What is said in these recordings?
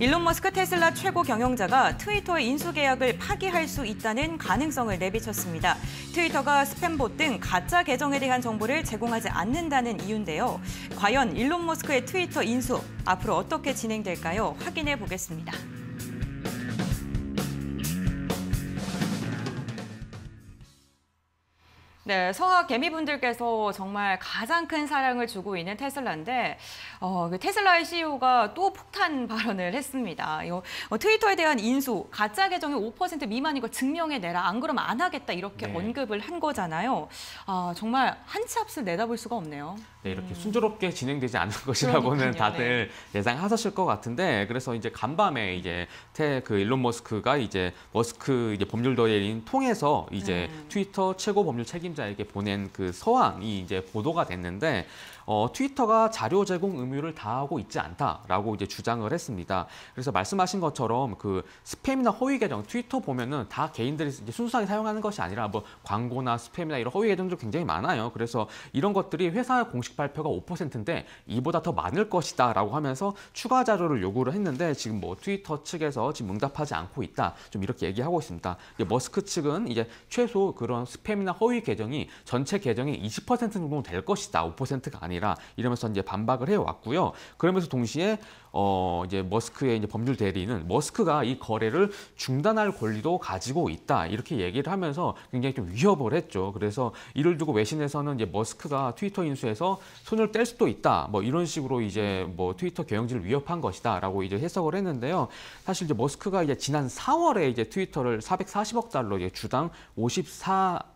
일론 머스크 테슬라 최고 경영자가 트위터의 인수 계약을 파기할 수 있다는 가능성을 내비쳤습니다. 트위터가 스팸봇 등 가짜 계정에 대한 정보를 제공하지 않는다는 이유인데요. 과연 일론 머스크의 트위터 인수 앞으로 어떻게 진행될까요? 확인해 보겠습니다. 네, 성악 개미분들께서 정말 가장 큰 사랑을 주고 있는 테슬라인데 어, 그 테슬라의 CEO가 또 폭탄 발언을 했습니다. 이거, 어, 트위터에 대한 인수, 가짜 계정이 5% 미만인 걸 증명해내라. 안 그러면 안 하겠다. 이렇게 네. 언급을 한 거잖아요. 아, 정말 한치 앞을 내다볼 수가 없네요. 네, 이렇게 음. 순조롭게 진행되지 않을 것이라고는 네. 다들 네. 예상하셨을 것 같은데 그래서 이제 간밤에 이제 테, 그 일론 머스크가 이제 머스크 이제 법률 더일인 통해서 이제 음. 트위터 최고 법률 책임자 사용자에게 보낸 그 서한이 이제 보도가 됐는데 어, 트위터가 자료 제공 의무를 다하고 있지 않다라고 이제 주장을 했습니다. 그래서 말씀하신 것처럼 그 스팸이나 허위 계정 트위터 보면은 다 개인들이 순수하게 사용하는 것이 아니라 뭐 광고나 스팸이나 이런 허위 계정도 굉장히 많아요. 그래서 이런 것들이 회사 공식 발표가 5%인데 이보다 더 많을 것이다라고 하면서 추가 자료를 요구를 했는데 지금 뭐 트위터 측에서 지금 응답하지 않고 있다 좀 이렇게 얘기하고 있습니다. 이제 머스크 측은 이제 최소 그런 스팸이나 허위 계정 개정이 전체 계정의20% 정도 될 것이다. 5%가 아니라 이러면서 이제 반박을 해왔고요. 그러면서 동시에 어 이제 머스크의 이제 법률 대리는 머스크가 이 거래를 중단할 권리도 가지고 있다. 이렇게 얘기를 하면서 굉장히 좀 위협을 했죠. 그래서 이를 두고 외신에서는 이제 머스크가 트위터 인수에서 손을 뗄 수도 있다. 뭐 이런 식으로 이제 뭐 트위터 경영진을 위협한 것이다라고 이제 해석을 했는데요. 사실 이제 머스크가 이제 지난 4월에 이제 트위터를 440억 달러 이제 주당 54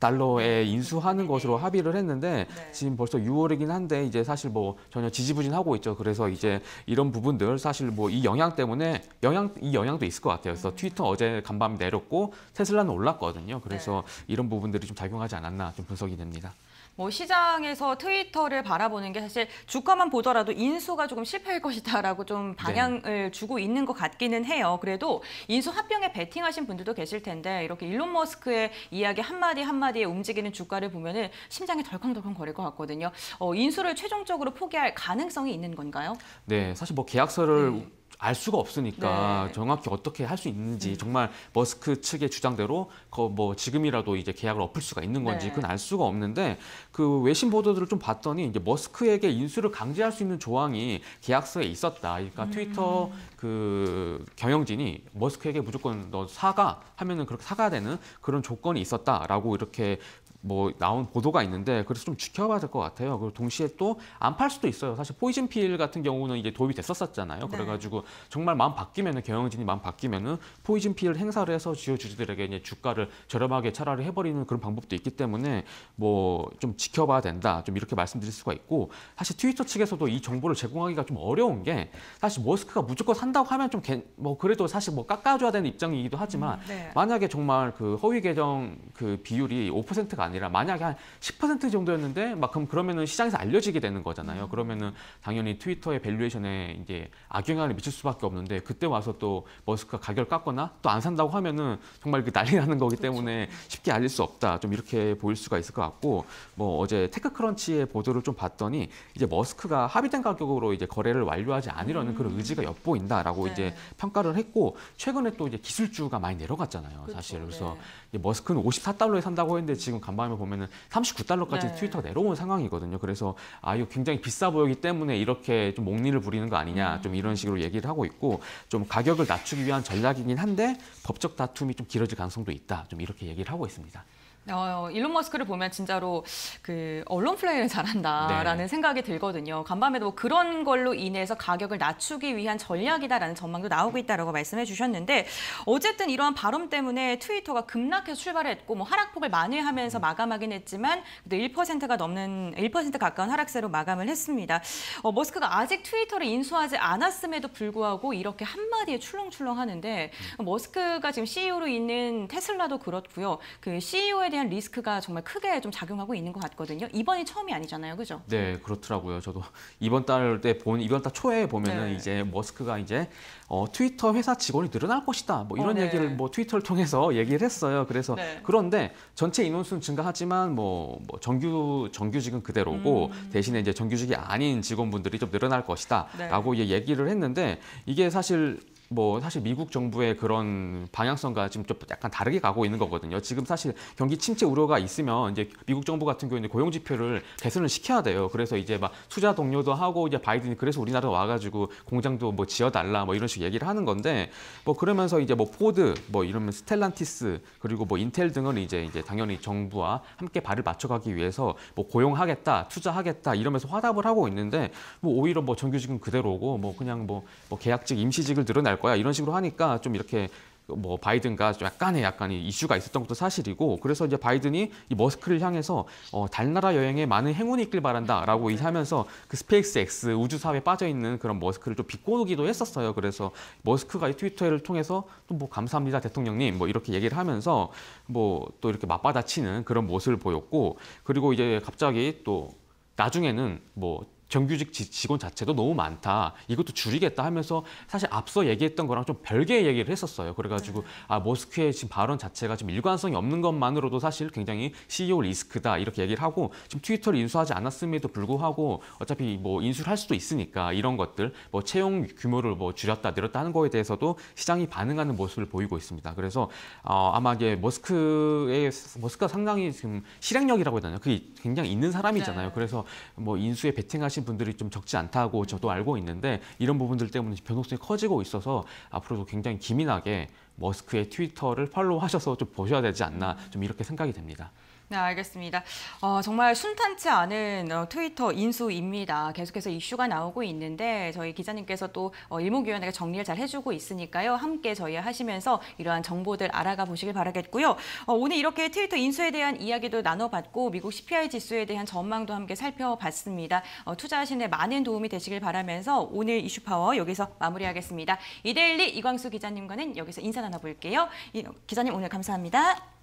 달러에 네. 인수하는 것으로 네. 합의를 했는데 네. 지금 벌써 6월이긴 한데 이제 사실 뭐 전혀 지지부진하고 있죠. 그래서 이제 이런 부분들 사실 뭐 이 영향 때문에 영향 이 영향도 있을 것 같아요. 그래서 음. 트위터 어제 간밤 내렸고 테슬라는 올랐거든요. 그래서 이런 부분들이 좀 작용하지 않았나 좀 분석이 됩니다. 뭐 시장에서 트위터를 바라보는 게 사실 주가만 보더라도 인수가 조금 실패할 것이다라고 좀 네. 방향을 네. 주고 있는 것 같기는 해요. 그래도 인수 합병에 베팅하신 분들도 계실 텐데 이렇게 일론 머스크의 이야기 한마디 한마디에 움직이는 주가를 보면은 심장이 덜컹덜컹 거릴 것 같거든요. 어, 인수를 최종적으로 포기할 가능성이 있는 건가요? 네, 사실 뭐 계약서를 네. 알 수가 없으니까 네. 정확히 어떻게 할 수 있는지 음. 정말 머스크 측의 주장대로 그 뭐 지금이라도 이제 계약을 엎을 수가 있는 건지 네. 그건 알 수가 없는데 그 외신 보도들을 좀 봤더니 이제 머스크에게 인수를 강제할 수 있는 조항이 계약서에 있었다. 그러니까 음. 트위터 그 경영진이 머스크에게 무조건 너 사과 하면은 그렇게 사과되는 그런 조건이 있었다라고 이렇게 뭐 나온 보도가 있는데 그래서 좀 지켜봐야 될 것 같아요. 그리고 동시에 또 안 팔 수도 있어요. 사실 포이즌 필 같은 경우는 이게 도입이 됐었었잖아요. 네. 그래가지고 정말 마음 바뀌면은 경영진이 마음 바뀌면은 포이즌 필 행사를 해서 지주주들에게 이제 주가를 저렴하게 차라리 해버리는 그런 방법도 있기 때문에 뭐 좀 지켜봐야 된다. 좀 이렇게 말씀드릴 수가 있고 사실 트위터 측에서도 이 정보를 제공하기가 좀 어려운 게 사실 머스크가 무조건 산다고 하면 좀 뭐 그래도 사실 뭐 깎아줘야 되는 입장이기도 하지만 음, 네. 만약에 정말 그 허위 계정 그 비율이 5%가 안 아니라 만약에 한 10% 정도였는데 막 그럼 그러면은 시장에서 알려지게 되는 거잖아요. 음. 그러면은 당연히 트위터의 밸류에이션에 이제 악영향을 미칠 수밖에 없는데 그때 와서 또 머스크가 가격을 깎거나 또 안 산다고 하면은 정말 그 난리 나는 거기 그렇죠. 때문에 그렇죠. 쉽게 알릴 수 없다. 좀 이렇게 보일 수가 있을 것 같고 뭐 어제 테크크런치의 보도를 좀 봤더니 이제 머스크가 합의된 가격으로 이제 거래를 완료하지 않으려는 음. 그런 의지가 엿보인다라고 네. 이제 평가를 했고 최근에 또 이제 기술주가 많이 내려갔잖아요. 그렇죠. 사실 그래서 네. 머스크는 54달러에 산다고 했는데 지금 간 전망에 보면은 39달러까지 네. 트위터가 내려온 상황이거든요. 그래서 아 이거 굉장히 비싸 보이기 때문에 이렇게 좀 몽리를 부리는 거 아니냐 음. 좀 이런 식으로 얘기를 하고 있고 좀 가격을 낮추기 위한 전략이긴 한데 법적 다툼이 좀 길어질 가능성도 있다. 좀 이렇게 얘기를 하고 있습니다. 어, 일론 머스크를 보면 진짜로 그 언론 플레이를 잘한다라는 네. 생각이 들거든요. 간밤에도 그런 걸로 인해서 가격을 낮추기 위한 전략이다라는 전망도 나오고 있다라고 말씀해 주셨는데 어쨌든 이러한 발언 때문에 트위터가 급락해서 출발했고 뭐 하락폭을 만회하면서 음. 마감하긴 했지만 그래도 1%가 넘는 1% 가까운 하락세로 마감을 했습니다. 어, 머스크가 아직 트위터를 인수하지 않았음에도 불구하고 이렇게 한마디에 출렁출렁 하는데 음. 머스크가 지금 CEO로 있는 테슬라도 그렇고요. 그 CEO에 대한 대한 리스크가 정말 크게 좀 작용하고 있는 것 같거든요. 이번이 처음이 아니잖아요, 그죠? 네, 그렇더라고요. 저도 이번 달 때 본 이번 달 초에 보면은 네. 이제 머스크가 이제 어, 트위터 회사 직원이 늘어날 것이다. 뭐 이런 어, 네. 얘기를 뭐 트위터를 통해서 얘기를 했어요. 그래서 네. 그런데 전체 인원수는 증가하지만 뭐, 뭐 정규 정규직은 그대로고 음. 대신에 이제 정규직이 아닌 직원분들이 좀 늘어날 것이다라고 네. 얘기를 했는데 이게 사실 뭐 사실 미국 정부의 그런 방향성과 지금 좀 약간 다르게 가고 있는 거거든요. 지금 사실 경기 침체 우려가 있으면 이제 미국 정부 같은 경우는 고용 지표를 개선을 시켜야 돼요. 그래서 이제 막 투자 동료도 하고 이제 바이든이 그래서 우리나라 와가지고 공장도 뭐 지어달라 뭐 이런 식 얘기를 하는 건데 뭐 그러면서 이제 뭐 포드 뭐 이러면 스텔란티스 그리고 뭐 인텔 등은 이제 이제 당연히 정부와 함께 발을 맞춰가기 위해서 뭐 고용하겠다 투자하겠다 이러면서 화답을 하고 있는데 뭐 오히려 뭐 정규직은 그대로고 뭐 그냥 뭐, 뭐 계약직 임시직을 늘어날 거야 이런 식으로 하니까 좀 이렇게 뭐 바이든과 약간의 약간의 이슈가 있었던 것도 사실이고 그래서 이제 바이든이 이 머스크를 향해서 어, 달나라 여행에 많은 행운이 있길 바란다라고 네. 하면서 그 스페이스X 우주 사업에 빠져 있는 그런 머스크를 좀 비꼬기도 했었어요. 그래서 머스크가 이 트위터를 통해서 또 뭐 감사합니다 대통령님 뭐 이렇게 얘기를 하면서 뭐 또 이렇게 맞받아치는 그런 모습을 보였고 그리고 이제 갑자기 또 나중에는 뭐 정규직 직원 자체도 너무 많다. 이것도 줄이겠다 하면서 사실 앞서 얘기했던 거랑 좀 별개의 얘기를 했었어요. 그래가지고 네. 아 머스크의 지금 발언 자체가 좀 일관성이 없는 것만으로도 사실 굉장히 CEO 리스크다 이렇게 얘기를 하고 지금 트위터를 인수하지 않았음에도 불구하고 어차피 뭐 인수를 할 수도 있으니까 이런 것들 뭐 채용 규모를 뭐 줄였다 늘었다 하는 거에 대해서도 시장이 반응하는 모습을 보이고 있습니다. 그래서 어, 아마 이게 머스크의 머스크가 상당히 지금 실행력이라고 해야 되나요? 그게 굉장히 있는 사람이잖아요. 네. 그래서 뭐 인수에 베팅하신 하신 분들이 좀 적지 않다고 저도 알고 있는데 이런 부분들 때문에 변동성이 커지고 있어서 앞으로도 굉장히 기민하게 머스크의 트위터를 팔로우하셔서 좀 보셔야 되지 않나 좀 이렇게 생각이 됩니다. 네, 알겠습니다. 어, 정말 순탄치 않은 어, 트위터 인수입니다. 계속해서 이슈가 나오고 있는데 저희 기자님께서 또 어, 일목요연하게 정리를 잘 해주고 있으니까요. 함께 저희 하시면서 이러한 정보들 알아가 보시길 바라겠고요. 어, 오늘 이렇게 트위터 인수에 대한 이야기도 나눠봤고 미국 CPI 지수에 대한 전망도 함께 살펴봤습니다. 어, 투자하시는 데 많은 도움이 되시길 바라면서 오늘 이슈 파워 여기서 마무리하겠습니다. 이데일리 이광수 기자님과는 여기서 인사 나눠볼게요. 이, 기자님 오늘 감사합니다.